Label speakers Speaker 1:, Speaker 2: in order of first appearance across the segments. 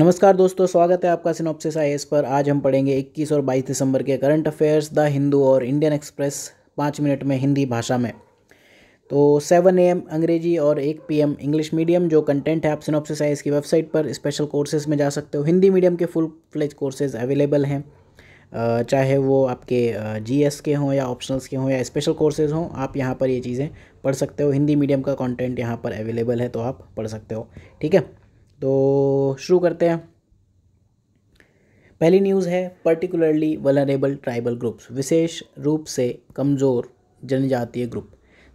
Speaker 1: नमस्कार दोस्तों स्वागत है आपका सिनोप्सिस आई पर आज हम पढ़ेंगे 21 और 22 दिसंबर के करंट अफेयर्स द हिंदू और इंडियन एक्सप्रेस पाँच मिनट में हिंदी भाषा में तो 7 एम अंग्रेजी और 1 पीएम इंग्लिश मीडियम जो कंटेंट है आप सिनोप्सिस आई की वेबसाइट पर स्पेशल कोर्सेज में जा सकते हो हिंदी मीडियम के फुल फ्लेज कोर्सेज अवेलेबल हैं चाहे वो आपके जी के हों या ऑप्शनल्स के हों या स्पेशल कोर्सेज हों आप यहाँ पर ये चीज़ें पढ़ सकते हो हिंदी मीडियम का कंटेंट यहाँ पर अवेलेबल है तो आप पढ़ सकते हो ठीक है तो शुरू करते हैं पहली न्यूज़ है पर्टिकुलरली वलरेबल ट्राइबल ग्रुप्स विशेष रूप से कमज़ोर जनजातीय ग्रुप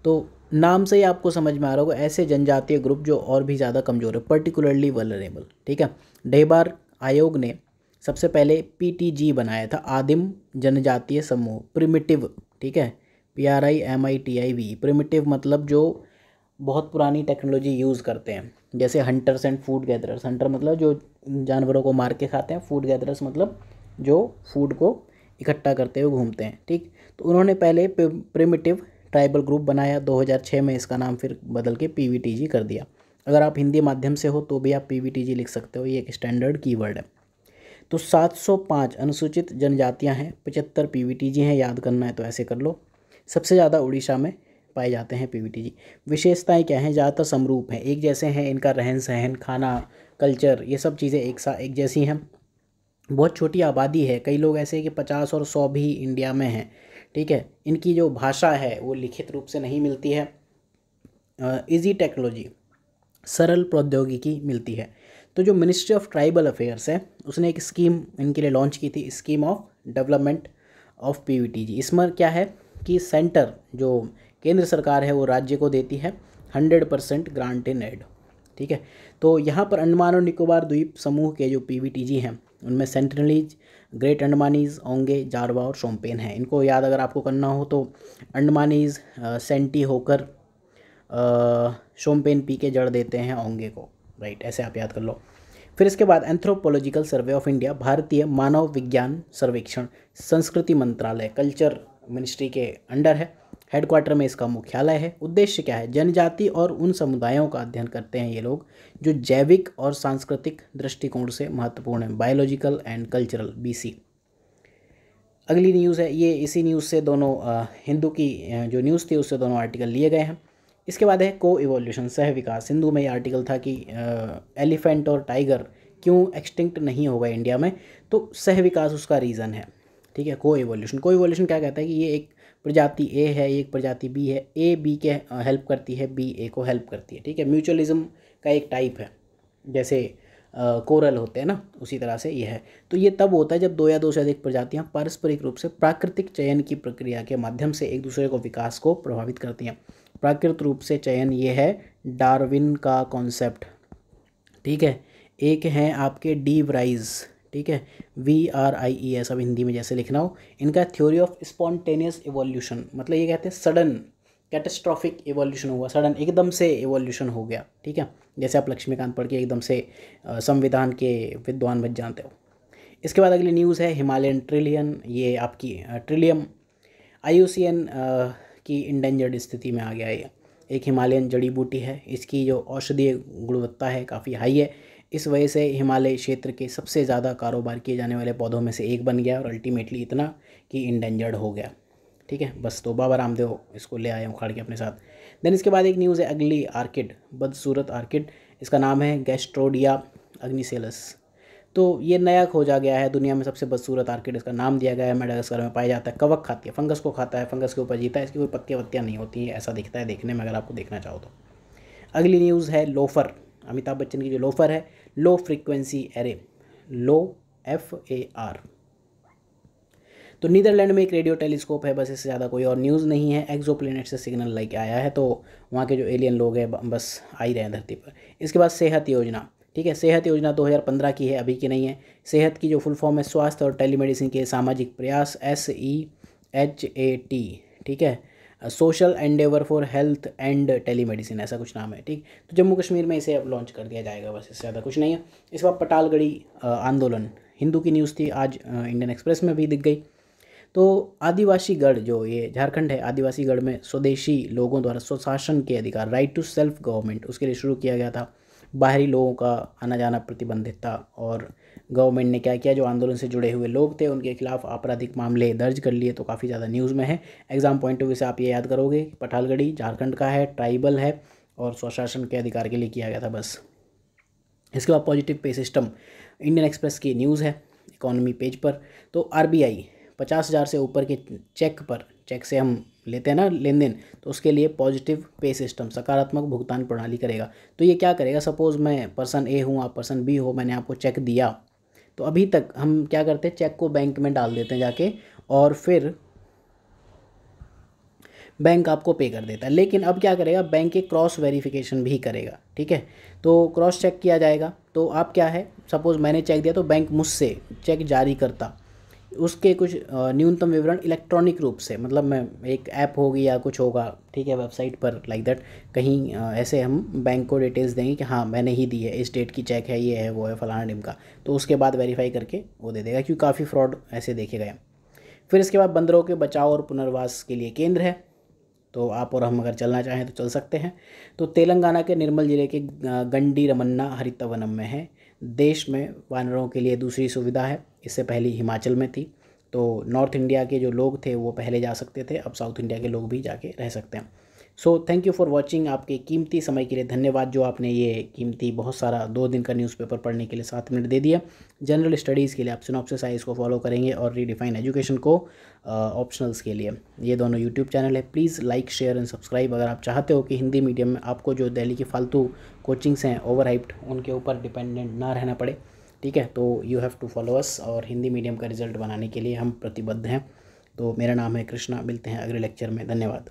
Speaker 1: तो नाम से ही आपको समझ में आ रहा होगा ऐसे जनजातीय ग्रुप जो और भी ज़्यादा कमज़ोर है पर्टिकुलरली वलरेबल ठीक है डेबार आयोग ने सबसे पहले पीटीजी बनाया था आदिम जनजातीय समूह प्रिमिटिव ठीक है P R I M I T I V primitive मतलब जो बहुत पुरानी टेक्नोलॉजी यूज़ करते हैं जैसे hunters and food gatherers hunter मतलब जो जानवरों को मार के खाते हैं फूड गैदरर्स मतलब जो फूड को इकट्ठा करते हुए घूमते हैं ठीक तो उन्होंने पहले प्रिमिटिव ट्राइबल ग्रुप बनाया 2006 में इसका नाम फिर बदल के पी कर दिया अगर आप हिंदी माध्यम से हो तो भी आप पी लिख सकते हो ये एक स्टैंडर्ड कीवर्ड है तो 705 अनुसूचित जनजातियां हैं 75 पी हैं याद करना है तो ऐसे कर लो सबसे ज़्यादा उड़ीसा में पाए जाते हैं पीवीटी जी विशेषताएं क्या हैं ज़्यादातर समरूप हैं एक जैसे हैं इनका रहन सहन खाना कल्चर ये सब चीज़ें एक सा एक जैसी हैं बहुत छोटी आबादी है कई लोग ऐसे कि पचास और सौ भी इंडिया में हैं ठीक है इनकी जो भाषा है वो लिखित रूप से नहीं मिलती है ईजी टेक्नोलॉजी सरल प्रौद्योगिकी मिलती है तो जो मिनिस्ट्री ऑफ ट्राइबल अफेयर्स है उसने एक स्कीम इनके लिए लॉन्च की थी scheme of development of P इसमें क्या है कि सेंटर जो केंद्र सरकार है वो राज्य को देती है hundred percent grant in aid ठीक है तो यहाँ पर अंडमान और निकोबार द्वीप समूह के जो पी हैं उनमें Sentinelese Great Andamanese Onge Jarawa और शोम्पेन हैं इनको याद अगर आपको करना हो तो अंडमानीज सेंटी होकर शोम्पेन पी के जड़ देते हैं ओंगे को राइट ऐसे आप याद कर लो फिर इसके बाद एंथ्रोपोलॉजिकल सर्वे ऑफ इंडिया भारतीय मानव विज्ञान सर्वेक्षण संस्कृति मंत्रालय कल्चर मिनिस्ट्री के अंडर है हेडक्वार्टर में इसका मुख्यालय है उद्देश्य क्या है जनजाति और उन समुदायों का अध्ययन करते हैं ये लोग जो जैविक और सांस्कृतिक दृष्टिकोण से महत्वपूर्ण है बायोलॉजिकल एंड कल्चरल बीसी अगली न्यूज़ है ये इसी न्यूज़ से दोनों हिंदू की जो न्यूज़ थी उससे दोनों आर्टिकल लिए गए हैं इसके बाद है को इवोल्यूशन सह विकास हिंदू में ये आर्टिकल था कि एलिफेंट और टाइगर क्यों एक्सटिंक्ट नहीं हो गए इंडिया में तो सह विकास उसका रीज़न है ठीक है को एवोल्यूशन को एवोल्यूशन क्या कहता है कि ये एक प्रजाति ए है एक प्रजाति बी है ए बी के हेल्प करती है बी ए को हेल्प करती है ठीक है म्यूचुअलिज्म का एक टाइप है जैसे कोरल होते हैं ना उसी तरह से यह है तो ये तब होता है जब दो या दो से अधिक प्रजातियाँ पारस्परिक रूप से प्राकृतिक चयन की प्रक्रिया के माध्यम से एक दूसरे को विकास को प्रभावित करती हैं प्राकृत रूप से चयन ये है डार्विन का कॉन्सेप्ट ठीक है एक हैं आपके डी ब्राइज ठीक है V R I E S अब हिंदी में जैसे लिखना हो इनका थ्योरी ऑफ स्पॉन्टेनियस एवोल्यूशन मतलब ये कहते हैं सडन कैटेस्ट्रॉफिक एवोल्यूशन हुआ सडन एकदम से एवोल्यूशन हो गया ठीक है जैसे आप लक्ष्मीकांत पढ़ के एकदम से संविधान के विद्वान बच जानते हो इसके बाद अगली न्यूज़ है हिमालयन ट्रिलियन ये आपकी ट्रिलियम आई की इंडेंजर्ड स्थिति में आ गया है एक हिमालयन जड़ी बूटी है इसकी जो औषधीय गुणवत्ता है काफ़ी हाई है इस वजह से हिमालय क्षेत्र के सबसे ज़्यादा कारोबार किए जाने वाले पौधों में से एक बन गया और अल्टीमेटली इतना कि इंडेंजर्ड हो गया ठीक है बस तो बाबा रामदेव इसको ले आए उखाड़ के अपने साथ देन इसके बाद एक न्यूज़ है अगली आर्किड बदसूरत आर्किड इसका नाम है गैस्ट्रोडिया अग्निसेलस तो ये नया खोजा गया है दुनिया में सबसे बदसूरत आर्किड इसका नाम दिया गया है मेडागस्कर में पाया जाता है कवक खाती है फंगस को खाता है फंगस के ऊपर जीता है इसकी कोई पत्तियाँ वत्तियाँ नहीं होती है ऐसा दिखता है देखने में अगर आपको देखना चाहो तो अगली न्यूज़ है लोफर अमिताभ बच्चन की जो लोफर है low frequency array low F A R तो नीदरलैंड में एक रेडियो टेलीस्कोप है बस इससे ज़्यादा कोई और न्यूज़ नहीं है एक्जो से सिग्नल लेके आया है तो वहाँ के जो एलियन लोग हैं बस आ ही रहे हैं धरती पर इसके बाद सेहत योजना ठीक है सेहत योजना 2015 की है अभी की नहीं है सेहत की जो फुल फॉर्म है स्वास्थ्य और टेलीमेडिसिन के सामाजिक प्रयास S E H A T ठीक है social endeavour for health and telemedicine ऐसा कुछ नाम है ठीक तो जम्मू कश्मीर में इसे अब लॉन्च कर दिया जाएगा बस इससे ज़्यादा कुछ नहीं है इस बार पटालगढ़ी आंदोलन हिंदू की न्यूज़ थी आज इंडियन एक्सप्रेस में भी दिख गई तो आदिवासी गढ़ जो ये झारखंड है आदिवासी गढ़ में स्वदेशी लोगों द्वारा स्वशासन के अधिकार राइट टू सेल्फ गवर्नमेंट उसके लिए शुरू किया गया था बाहरी लोगों का आना जाना प्रतिबंधित था और गवर्नमेंट ने क्या किया जो आंदोलन से जुड़े हुए लोग थे उनके खिलाफ आपराधिक मामले दर्ज कर लिए तो काफ़ी ज़्यादा न्यूज़ में है एग्ज़ाम पॉइंट ऑफ व्यू से आप ये याद करोगे पठालगढ़ी झारखंड का है ट्राइबल है और स्वशासन के अधिकार के लिए किया गया था बस इसके बाद positive pay system Indian Express की न्यूज़ है इकोनॉमी पेज पर तो आर पचास हज़ार से ऊपर के चेक पर चेक से हम लेते हैं ना लेन देन तो उसके लिए पॉजिटिव पे सिस्टम सकारात्मक भुगतान प्रणाली करेगा तो ये क्या करेगा सपोज़ मैं पर्सन ए हूँ आप पर्सन बी हो मैंने आपको चेक दिया तो अभी तक हम क्या करते हैं चेक को बैंक में डाल देते हैं जाके और फिर बैंक आपको पे कर देता है लेकिन अब क्या करेगा बैंक के क्रॉस वेरिफिकेशन भी करेगा ठीक है तो क्रॉस चेक किया जाएगा तो आप क्या है सपोज़ मैंने चेक दिया तो बैंक मुझसे चेक जारी करता उसके कुछ न्यूनतम विवरण इलेक्ट्रॉनिक रूप से मतलब मैं एक ऐप होगी या कुछ होगा ठीक है वेबसाइट पर लाइक दैट कहीं ऐसे हम बैंक को डिटेल्स देंगे कि हाँ मैंने ही दी है इस डेट की चेक है ये है वो है फलाना डिम का तो उसके बाद वेरीफाई करके वो दे देगा क्योंकि काफ़ी फ्रॉड ऐसे देखे गए फिर इसके बाद बंदरों के बचाव और पुनर्वास के लिए केंद्र है तो आप और हम अगर चलना चाहें तो चल सकते हैं तो तेलंगाना के निर्मल ज़िले के गंडी रमन्ना हरितवनम में है देश में वानरों के लिए दूसरी सुविधा है इससे पहले हिमाचल में थी तो नॉर्थ इंडिया के जो लोग थे वो पहले जा सकते थे अब साउथ इंडिया के लोग भी जाके रह सकते हैं so thank you for watching आपके कीमती समय के लिए धन्यवाद जो आपने ये कीमती बहुत सारा दो दिन का न्यूज़पेपर पढ़ने के लिए सात मिनट दे दिया जनरल स्टडीज़ के लिए आप सिनॉप्सिस आई इसको फॉलो करेंगे और रीडिफाइन एजुकेशन को ऑप्शनल्स के लिए ये दोनों यूट्यूब चैनल है please like share and subscribe अगर आप चाहते हो कि हिंदी मीडियम में आपको जो दिल्ली की फालतू कोचिंग्स हैं ओवर उनके ऊपर डिपेंडेंट ना रहना पड़े ठीक है तो you have to follow us और हिंदी मीडियम का रिजल्ट बनाने के लिए हम प्रतिबद्ध हैं तो मेरा नाम है कृष्णा मिलते हैं अगले लेक्चर में धन्यवाद